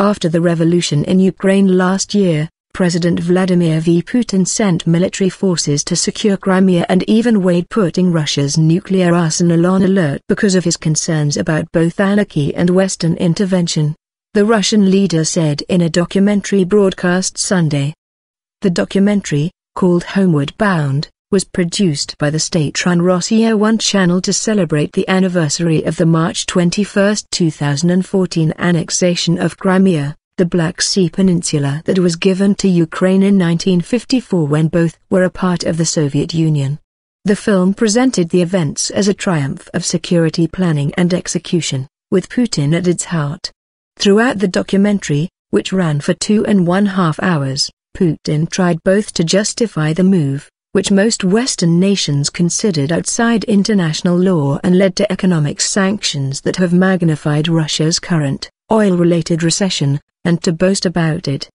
After the revolution in Ukraine last year, President Vladimir V. Putin sent military forces to secure Crimea and even weighed putting Russia's nuclear arsenal on alert because of his concerns about both anarchy and Western intervention, the Russian leader said in a documentary broadcast Sunday. The documentary, called Homeward Bound, was produced by the state-run Rossiya One channel to celebrate the anniversary of the March 21, 2014 annexation of Crimea, the Black Sea Peninsula that was given to Ukraine in 1954 when both were a part of the Soviet Union. The film presented the events as a triumph of security planning and execution, with Putin at its heart. Throughout the documentary, which ran for two and one half hours, Putin tried both to justify the move which most Western nations considered outside international law and led to economic sanctions that have magnified Russia's current oil-related recession, and to boast about it